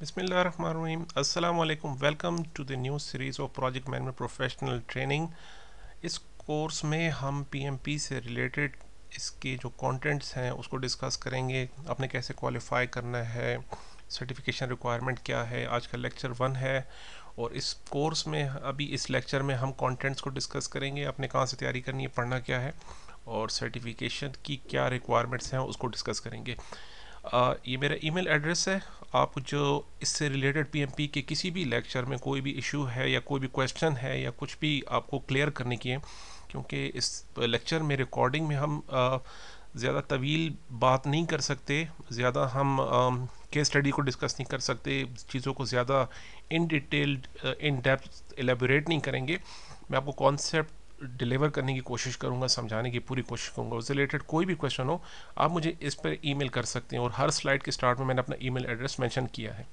Bismillahirrahmanirrahim. Assalamu alaikum. Welcome to the new series of project Management professional training इस course में हम PMP से related इसके जो कंटेंट्स हैं उसको डिस्कस करेंगे आपने कैसे क्वालिफाई करना है सर्टिफिकेशन रिक्वायरमेंट क्या है आज का लेक्चर वन है और इस कोर्स में अभी इस लेक्चर में हम कॉन्टेंट्स को डिस्कस करेंगे आपने कहाँ से तैयारी करनी है पढ़ना क्या है और सर्टिफिकेशन की क्या रिक्वायरमेंट्स हैं उसको डिस्कस करेंगे ये मेरा ईमेल एड्रेस है आप जो इससे रिलेटेड पीएमपी के किसी भी लेक्चर में कोई भी इशू है या कोई भी क्वेश्चन है या कुछ भी आपको क्लियर करने की है क्योंकि इस लेक्चर में रिकॉर्डिंग में हम ज़्यादा तवील बात नहीं कर सकते ज़्यादा हम केस स्टडी को डिस्कस नहीं कर सकते चीज़ों को ज़्यादा in detailed in depth elaborate नहीं करेंगे मैं आपको कॉन्सेप्ट डिलीवर करने की कोशिश करूँगा समझाने की पूरी कोशिश करूँगा उससे रिलेटेड कोई भी क्वेश्चन हो आप मुझे इस पर ईमेल कर सकते हैं और हर स्लाइड के स्टार्ट में मैंने अपना ईमेल एड्रेस मेंशन किया है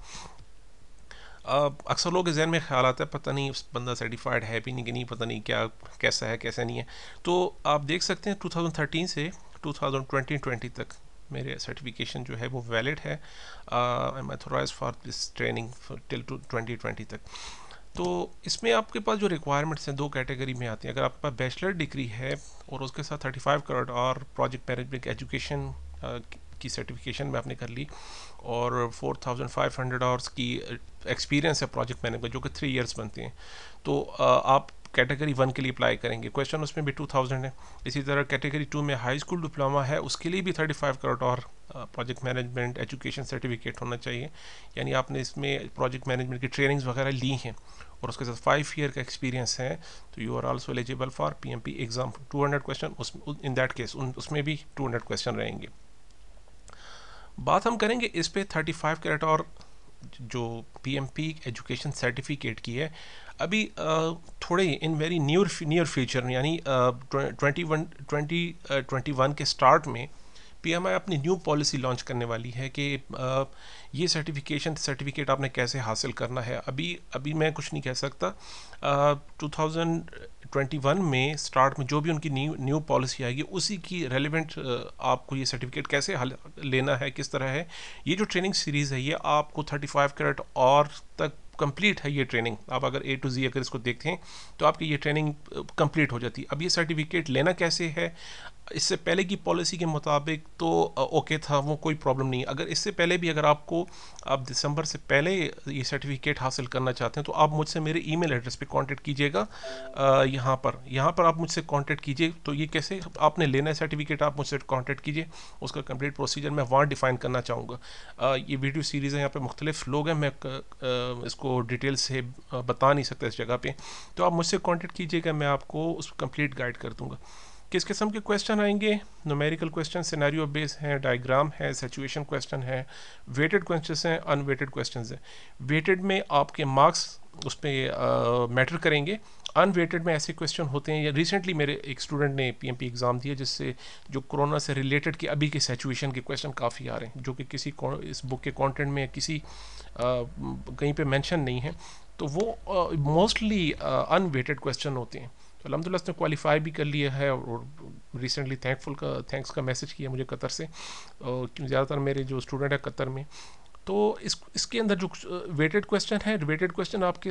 अक्सर लोग के जहन में ख्याल आता है पता नहीं बंदा सर्टिफाइड है भी नहीं कि नहीं पता नहीं क्या कैसा है कैसा नहीं है तो आप देख सकते हैं 2013 से 2020 तक मेरे सर्टिफिकेशन जो है वो वैलिड है I am authorize for this training till two twenty तक तो इसमें आपके पास जो रिक्वायरमेंट्स हैं दो कैटेगरी में आती हैं अगर आपके पास बैचलर डिग्री है और उसके साथ 35 करोड़ और प्रोजेक्ट मैनेजमेंट एजुकेशन की सर्टिफिकेशन में आपने कर ली और 4500 आवर्स की एक्सपीरियंस है प्रोजेक्ट मैनेजमेंट जो कि थ्री ईयर्स बनते हैं तो आप कैटेगरी वन के लिए अप्लाई करेंगे क्वेश्चन उसमें भी टू थाउजेंड है इसी तरह कैटेगरी टू में हाई स्कूल डिप्लोमा है उसके लिए भी थर्टी फाइव करोड़ और प्रोजेक्ट मैनेजमेंट एजुकेशन सर्टिफिकेट होना चाहिए यानी आपने इसमें प्रोजेक्ट मैनेजमेंट की ट्रेनिंग्स वगैरह ली हैं और उसके साथ फाइव ईयर का एक्सपीरियंस है तो you are also eligible for P M P exam two hundred question उस इन दैट केस उन उसमें भी टू हंड्रेड क्वेश्चन रहेंगे बात हम करेंगे इस पे फाइव करेट और जो पीएमपी एजुकेशन सर्टिफिकेट की है अभी थोड़े in very near near future यानी twenty one twenty twenty one के स्टार्ट में पीएमआई अपनी न्यू पॉलिसी लॉन्च करने वाली है कि ये सर्टिफिकेशन सर्टिफिकेट आपने कैसे हासिल करना है अभी अभी मैं कुछ नहीं कह सकता टू थाउजेंड 2021 में स्टार्ट में जो भी उनकी न्यू न्यू पॉलिसी आएगी उसी की रेलिवेंट आपको ये सर्टिफिकेट कैसे लेना है किस तरह है ये जो ट्रेनिंग सीरीज़ है ये आपको 35 कैरेट और तक कंप्लीट है ये ट्रेनिंग आप अगर ए टू जी अगर इसको देखते हैं तो आपकी ये ट्रेनिंग कंप्लीट हो जाती है अब ये सर्टिफिकेट लेना कैसे है इससे पहले की पॉलिसी के मुताबिक तो ओके था वो कोई प्रॉब्लम नहीं अगर इससे पहले भी अगर आपको आप दिसंबर से पहले ये सर्टिफिकेट हासिल करना चाहते हैं तो आप मुझसे मेरे ईमेल एड्रेस पे कांटेक्ट कीजिएगा यहाँ पर यहाँ पर आप मुझसे कांटेक्ट कीजिए तो ये कैसे आपने लेना है सर्टिफिकेट आप मुझसे कॉन्टेक्ट कीजिए उसका कम्प्लीट प्रोसीजर मैं वहाँ डिफाइन करना चाहूँगा ये वीडियो सीरीज़ है यहाँ पर मुख्तलिफ लोग हैं मैं इसको डिटेल से बता नहीं सकता इस जगह पर तो आप मुझसे कॉन्टेक्ट कीजिएगा मैं आपको उस कंप्लीट गाइड कर दूँगा किस किस्म के क्वेश्चन आएंगे नोमेरिकल क्वेश्चन सिनेरियो बेस हैं डायग्राम है सिचुएशन क्वेश्चन है वेटेड क्वेश्चन हैं अनवेटेड क्वेश्चन हैं वेटेड में आपके मार्क्स उस पर मैटर करेंगे अनवेटेड में ऐसे क्वेश्चन होते हैं या रिसेंटली मेरे एक स्टूडेंट ने पीएमपी एग्ज़ाम दिया जिससे जो कोरोना से रिलेटेड के अभी के सिचुएशन के क्वेश्चन काफ़ी आ रहे हैं जो कि किसी इस बुक के कंटेंट में किसी कहीं पे मेंशन नहीं है तो वो मोस्टली अनवेटेड क्वेश्चन होते हैं तो अलहमदिल्ला उसने क्वालिफाई भी कर लिया है और रिसेंटली थैंकफुल का थैंक्स का मैसेज किया मुझे कतर से और ज़्यादातर मेरे जो स्टूडेंट है कतर में तो इस इसके अंदर जो वेटेड क्वेश्चन है वेटेड क्वेश्चन आपके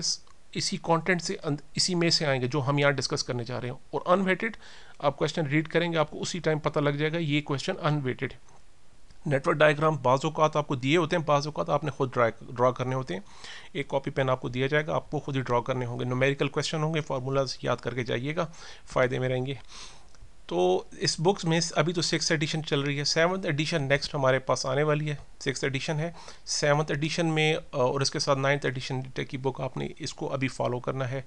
इसी कंटेंट से इसी में से आएंगे जो हम यहाँ डिस्कस करने जा रहे हैं और अनवेटेड आप क्वेश्चन रीड करेंगे आपको उसी टाइम पता लग जाएगा ये क्वेश्चन अनवेटेड है नेटवर्क डायग्राम बाज़ात आपको दिए होते हैं बाज़ात आपने खुद ड्रा ड्रा करने होते हैं एक कॉपी पेन आपको दिया जाएगा आपको खुद ही ड्रा करने होंगे नोमेरिकल क्वेश्चन होंगे फार्मूलाज याद करके जाइएगा फ़ायदे में रहेंगे तो इस बुक्स में अभी तो सिक्स एडिशन चल रही है सेवन्थ एडिशन नेक्स्ट हमारे पास आने वाली है सिक्स एडिशन है सेवन्थ एडिशन में और इसके साथ नाइन्थ एडिशन की बुक आपने इसको अभी फॉलो करना है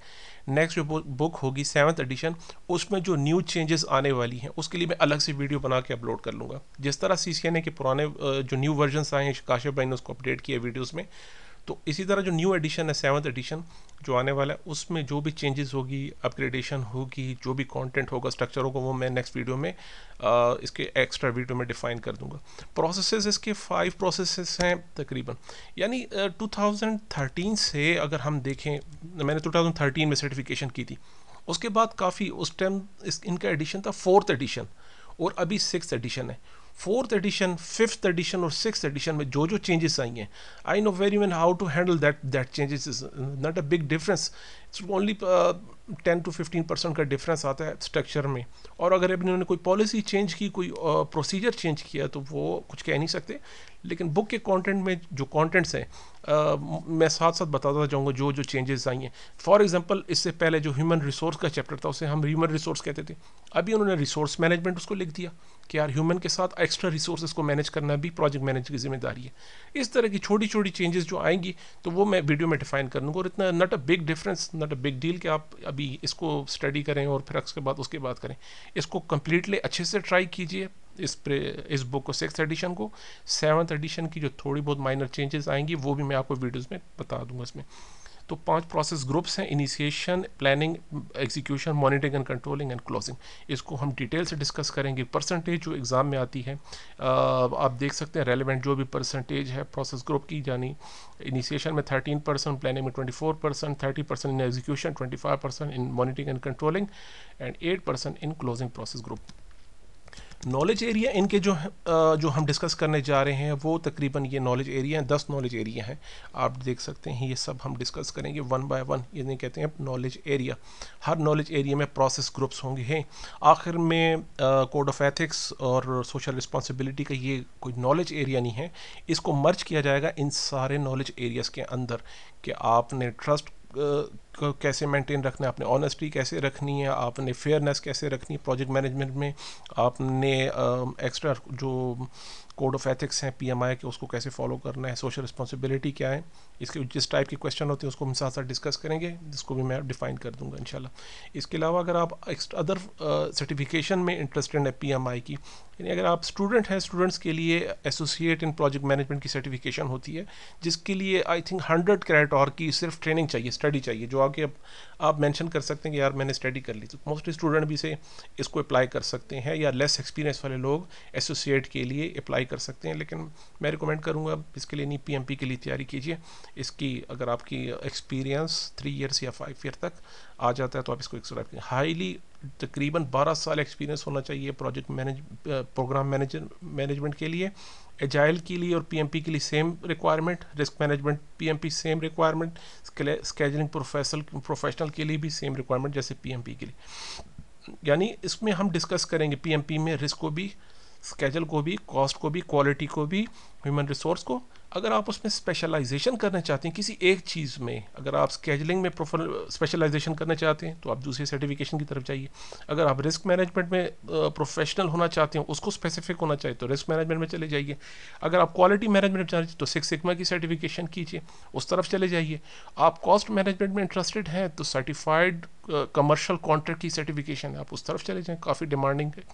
नेक्स्ट जो बुक होगी सेवन्थ एडिशन उसमें जो न्यू चेंजेस आने वाली हैं उसके लिए मैं अलग से वीडियो बना के अपलोड कर लूँगा जिस तरह सी के पुराने जो न्यू वर्जनस आए हैं काशिफ भाई ने उसको अपडेट किया वीडियोज़ में तो इसी तरह जो न्यू एडिशन है सेवन्थ एडिशन जो आने वाला है उसमें जो भी चेंजेस होगी अपग्रेडेशन होगी जो भी कंटेंट होगा स्ट्रक्चर होगा वो मैं नेक्स्ट वीडियो में आ, इसके एक्स्ट्रा वीडियो में डिफाइन कर दूंगा प्रोसेसेस इसके फाइव प्रोसेसेस हैं तकरीबन यानी uh, 2013 से अगर हम देखें मैंने 2013 में सर्टिफिकेशन की थी उसके बाद काफ़ी उस टाइम इनका एडिशन था फोर्थ एडिशन और अभी सिक्स एडिशन है फोर्थ एडिशन फिफ्थ एडिशन और सिक्स एडिशन में जो जो चेंजेस आई हैं I know very man how to handle that that changes is not a big difference सिर्फ only ten to fifteen percent का डिफरेंस आता है स्ट्रक्चर में और अगर इन्होंने कोई पॉलिसी चेंज की कोई प्रोसीजर uh, चेंज किया तो वो कुछ कह नहीं सकते लेकिन बुक के कंटेंट में जो कंटेंट्स हैं uh, मैं साथ साथ बताता चाहूँगा जो जो चेंजेस आई हैं फॉर एग्जांपल इससे पहले जो ह्यूमन रिसोर्स का चैप्टर था उसे हम ह्यूमन रिसोर्स कहते थे अभी उन्होंने रिसोर्स मैनेजमेंट उसको लिख दिया कि यार ह्यूमन के साथ एक्स्ट्रा रिसोर्स को मैनेज करना भी प्रोजेक्ट मैनेज की जिम्मेदारी है इस तरह की छोटी छोटी चेंजेस जो आएंगी तो वो मैं वीडियो में डिफाइन कर लूँगा और इतना not a big difference not a big deal कि आप अभी इसको स्टडी करें और फिर उसके बाद उसके बाद करें इसको कम्प्लीटली अच्छे से ट्राई कीजिए इस प्रे इस बुक को सिक्स एडिशन को सेवन्थ एडिशन की जो थोड़ी बहुत माइनर चेंजेस आएंगी वो भी मैं आपको वीडियोज़ में बता दूंगा इसमें तो पांच प्रोसेस ग्रुप्स हैं initiation planning execution monitoring and controlling and closing इसको हम डिटेल से डिस्कस करेंगे परसेंटेज जो एग्ज़ाम में आती है आ, आप देख सकते हैं रेलिवेंट जो भी परसेंटेज है प्रोसेस ग्रुप की यानी इनिशिएशन में थर्टीन परसेंट प्लानिंग में twenty four percent thirty percent in execution twenty five percent in monitoring and controlling and eight percent in closing process group knowledge area इनके जो जो हम डिस्कस करने जा रहे हैं वो तकरीबन ये नॉलेज एरिया हैं दस नॉलेज एरिया हैं आप देख सकते हैं ये सब हम डिस्कस करेंगे वन बाय वन नहीं कहते हैं नॉलेज एरिया हर नॉलेज एरिया में प्रोसेस ग्रुप्स होंगे हैं आखिर में कोड ऑफ एथिक्स और सोशल रिस्पॉन्सिबिलिटी का ये कोई नॉलेज एरिया नहीं है इसको मर्ज किया जाएगा इन सारे नॉलेज एरियाज़ के अंदर कि आपने ट्रस्ट को कैसे मेंटेन रखना है आपने ऑनेस्टी कैसे रखनी है आपने फेयरनेस कैसे रखनी है प्रोजेक्ट मैनेजमेंट में आपने एक्स्ट्रा जो कोड ऑफ एथिक्स हैं पी एम आई के उसको कैसे फॉलो करना है सोशल रिस्पॉन्सिबिलिटी क्या है इसके जिस टाइप के क्वेश्चन होते हैं उसको हम साथ साथ डिस्कस करेंगे जिसको भी मैं डिफाइन कर दूंगा शाला इसके अलावा अगर आप अदर सर्टिफिकेशन में इंटरेस्टेड है पी एम आई की यानी अगर आप स्टूडेंट हैं स्टूडेंट्स के लिए एसोसिएट इन प्रोजेक्ट मैनेजमेंट की सर्टिफिकेशन होती है जिसके लिए आई थिंक हंड्रेड क्रेडिट और की सिर्फ ट्रेनिंग चाहिए स्टडी चाहिए जो आगे आप मैंशन कर सकते हैं कि यार मैंने स्टडी कर ली तो मोस्टली स्टूडेंट भी से इसको अप्लाई कर सकते हैं या लेस एक्सपीरियंस वाले लोग एसोसिएट के लिए अप्लाई कर सकते हैं लेकिन मैं रिकमेंड करूंगा इसके लिए नहीं पीएमपी के लिए तैयारी कीजिए इसकी अगर आपकी एक्सपीरियंस थ्री ईयर्स या फाइव ईयर तक आ जाता है तो आप इसको एक्सराइब करें हाईली तकरीबन 12 साल एक्सपीरियंस होना चाहिए project manage program manager management के लिए एजाइल के लिए और पीएमपी के लिए same requirement risk management PMP same requirement scheduling professional professional के लिए भी सेम रिक्वायरमेंट जैसे पीएमपी के लिए यानी इसमें हम डिस्कस करेंगे पीएमपी में रिस्क को भी स्केजल को भी कॉस्ट को भी क्वालिटी को भी ह्यूमन रिसोर्स को अगर आप उसमें स्पेशलाइजेशन करना चाहते हैं किसी एक चीज़ में अगर आप स्केजलिंग में स्पेशलाइजेशन करना चाहते हैं तो आप दूसरे सर्टिफिकेशन की तरफ जाइए अगर आप रिस्क मैनेजमेंट में प्रोफेशनल होना चाहते हैं उसको स्पेसिफिक होना चाहिए तो रिस्क मैनेजमेंट में चले जाइए अगर आप क्वालिटी मैनेजमेंट चाहते हैं तो सिक्स सिग्मा की सर्टिफिकेशन कीजिए उस तरफ चले जाइए आप कॉस्ट मैनेजमेंट में इंटरेस्टेड हैं तो सर्टिफाइड कमर्शल कॉन्ट्रैक्ट की सर्टिफिकेशन आप उस तरफ चले जाएँ काफ़ी डिमांडिंग है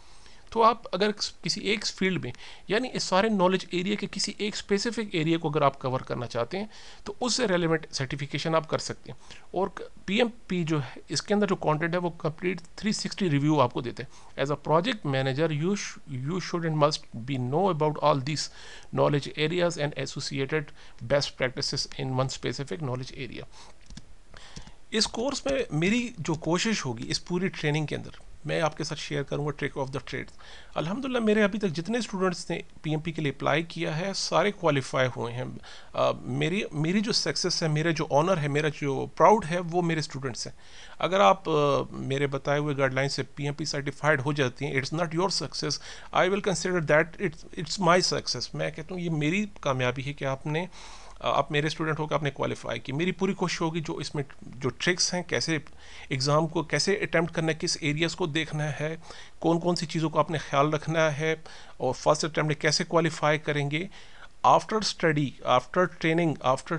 तो आप अगर किसी एक फील्ड में यानी इस सारे नॉलेज एरिया के किसी एक स्पेसिफिक एरिया को अगर आप कवर करना चाहते हैं तो उससे रेलिवेंट सर्टिफिकेशन आप कर सकते हैं और पीएमपी जो है इसके अंदर जो कंटेंट है वो कंप्लीट 360 रिव्यू आपको देते हैं as a project manager you you should and must be know about all this knowledge areas and associated best practice in one specific knowledge area इस कोर्स में मेरी जो कोशिश होगी इस पूरी ट्रेनिंग के अंदर मैं आपके साथ शेयर करूँगा ट्रिक ऑफ द ट्रेड अलहमदिल्ला मेरे अभी तक जितने स्टूडेंट्स ने पीएमपी के लिए अप्लाई किया है सारे क्वालिफाई हुए हैं आ, मेरी मेरी जो सक्सेस है मेरा जो ऑनर है मेरा जो प्राउड है वो मेरे स्टूडेंट्स हैं अगर आप आ, मेरे बताए हुए गाइडलाइन से पीएमपी सर्टिफाइड हो जाती हैं it's not your success I will consider that it's it's my success मैं कहता हूँ ये मेरी कामयाबी है कि आपने आप मेरे स्टूडेंट होकर आपने क्वालिफाई की मेरी पूरी कोशिश होगी जो इसमें जो ट्रिक्स हैं कैसे एग्ज़ाम को कैसे अटैम्प्ट करना है किस एरियाज़ को देखना है कौन कौन सी चीज़ों को आपने ख्याल रखना है और फर्स्ट अटैम्प्ट कैसे क्वालिफाई करेंगे after study after training after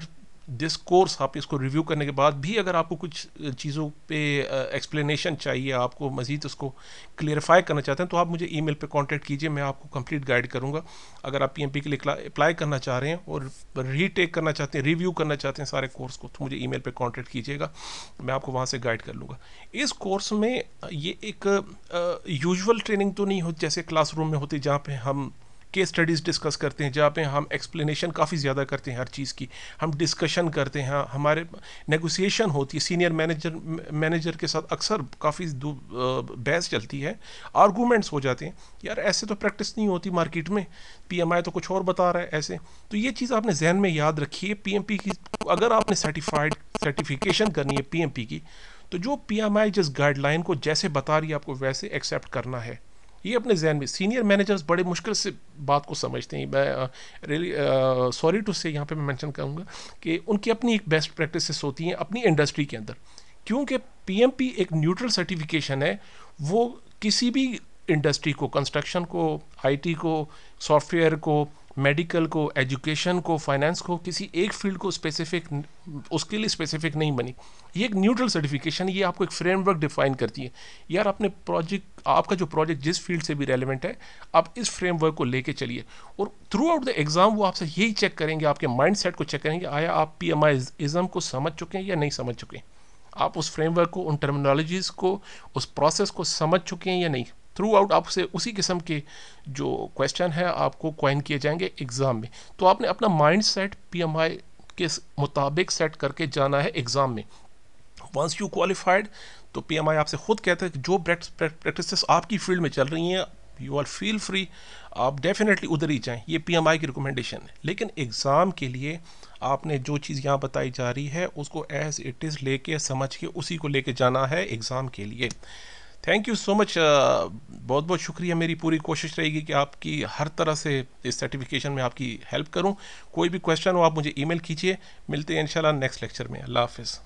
discourse आप इसको रिव्यू करने के बाद भी अगर आपको कुछ चीज़ों पे एक्सप्लेनेशन चाहिए आपको मज़ीद उसको क्लियरफाई करना चाहते हैं तो आप मुझे ईमेल पे कांटेक्ट कीजिए मैं आपको कंप्लीट गाइड करूँगा अगर आप पीएमपी के लिए अप्लाई करना चाह रहे हैं और रीटेक करना चाहते हैं रिव्यू करना चाहते हैं सारे कोर्स को तो मुझे ई मेल पर कॉन्टेक्ट कीजिएगा मैं आपको वहाँ से गाइड कर लूँगा इस कोर्स में ये एक यूजल ट्रेनिंग तो नहीं हो जैसे रूम में होती जहाँ पर हम केस स्टडीज़ डिस्कस करते हैं जहाँ पे हम एक्सप्लेनेशन काफ़ी ज़्यादा करते हैं हर चीज़ की हम डिस्कशन करते हैं हाँ, हमारे नेगोशिएशन होती है सीनियर मैनेजर मैनेजर के साथ अक्सर काफ़ी बहस चलती है आर्गूमेंट्स हो जाते हैं यार ऐसे तो प्रैक्टिस नहीं होती मार्केट में पी तो कुछ और बता रहा है ऐसे तो ये चीज़ आपने जहन में याद रखी है पी की अगर आपने सर्टिफाइड सर्टिफिकेशन करनी है पी की तो जो आई जिस गाइडलाइन को जैसे बता रही है आपको वैसे एक्सेप्ट करना है ये अपने जहन में सीनियर मैनेजर्स बड़े मुश्किल से बात को समझते हैं मैं रियली सॉरी टू से यहाँ पे मैं मेंशन करूँगा कि उनकी अपनी एक बेस्ट प्रैक्टिसेस होती हैं अपनी इंडस्ट्री के अंदर क्योंकि पीएमपी एक न्यूट्रल सर्टिफिकेशन है वो किसी भी इंडस्ट्री को कंस्ट्रक्शन को आईटी को सॉफ्टवेयर को मेडिकल को एजुकेशन को फाइनेंस को किसी एक फील्ड को स्पेसिफिक उसके लिए स्पेसिफिक नहीं बनी ये एक न्यूट्रल सर्टिफिकेशन ये आपको एक फ्रेमवर्क डिफाइन करती है यार अपने प्रोजेक्ट आपका जो प्रोजेक्ट जिस फील्ड से भी रेलिवेंट है आप इस फ्रेमवर्क को लेके चलिए और थ्रू आउट द एग्ज़ाम वो आपसे यही चेक करेंगे आपके माइंड सेट को चेक करेंगे आया आप पी एम आई इज़म को समझ चुके हैं या नहीं समझ चुके हैं आप उस फ्रेमवर्क को उन टर्मिनोलॉजीज़ को उस प्रोसेस को समझ चुके हैं या नहीं थ्रू आउट आपसे उसी किस्म के जो क्वेश्चन है आपको क्वाइन किए जाएंगे एग्ज़ाम में तो आपने अपना mind set P M I के मुताबिक सेट करके जाना है एग्ज़ाम में वंस यू क्वालिफाइड तो पी एम आई आपसे खुद कहते हैं कि जो प्रैक्टिस आपकी फील्ड में चल रही हैं यू आर फील फ्री आप डेफिनेटली उधर ही जाएं ये पी एम आई की रिकमेंडेशन है लेकिन एग्ज़ाम के लिए आपने जो चीज़ यहाँ बताई जा रही है उसको एज इट इज़ लेके समझ के उसी को लेके जाना है एग्ज़ाम के लिए थैंक यू सो मच बहुत बहुत शुक्रिया मेरी पूरी कोशिश रहेगी कि आपकी हर तरह से इस सर्टिफिकेशन में आपकी हेल्प करूं कोई भी क्वेश्चन हो आप मुझे ईमेल कीजिए मिलते हैं इंशाल्लाह नेक्स्ट लेक्चर में अल्लाह हाफिज़